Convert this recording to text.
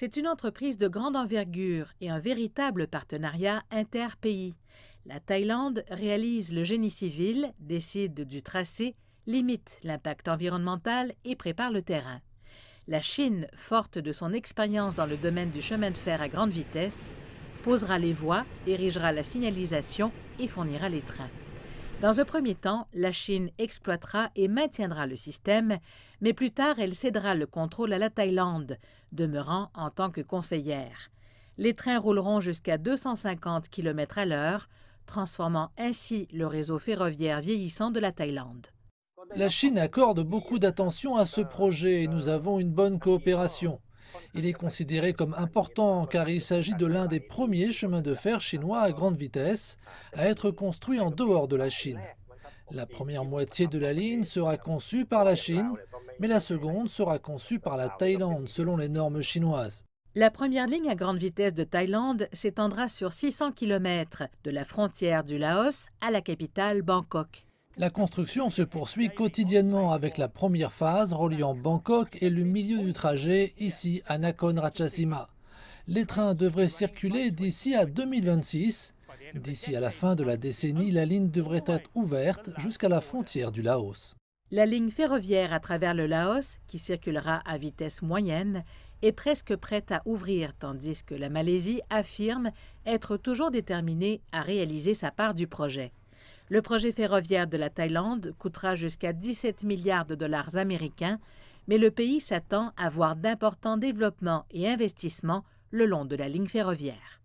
C'est une entreprise de grande envergure et un véritable partenariat inter-pays. La Thaïlande réalise le génie civil, décide du tracé, limite l'impact environnemental et prépare le terrain. La Chine, forte de son expérience dans le domaine du chemin de fer à grande vitesse, posera les voies, érigera la signalisation et fournira les trains. Dans un premier temps, la Chine exploitera et maintiendra le système, mais plus tard elle cédera le contrôle à la Thaïlande, demeurant en tant que conseillère. Les trains rouleront jusqu'à 250 km à l'heure, transformant ainsi le réseau ferroviaire vieillissant de la Thaïlande. La Chine accorde beaucoup d'attention à ce projet et nous avons une bonne coopération. Il est considéré comme important car il s'agit de l'un des premiers chemins de fer chinois à grande vitesse à être construit en dehors de la Chine. La première moitié de la ligne sera conçue par la Chine, mais la seconde sera conçue par la Thaïlande selon les normes chinoises. La première ligne à grande vitesse de Thaïlande s'étendra sur 600 km de la frontière du Laos à la capitale Bangkok. La construction se poursuit quotidiennement avec la première phase reliant Bangkok et le milieu du trajet ici à Nakhon Ratchasima. Les trains devraient circuler d'ici à 2026. D'ici à la fin de la décennie, la ligne devrait être ouverte jusqu'à la frontière du Laos. La ligne ferroviaire à travers le Laos, qui circulera à vitesse moyenne, est presque prête à ouvrir, tandis que la Malaisie affirme être toujours déterminée à réaliser sa part du projet. Le projet ferroviaire de la Thaïlande coûtera jusqu'à 17 milliards de dollars américains, mais le pays s'attend à voir d'importants développements et investissements le long de la ligne ferroviaire.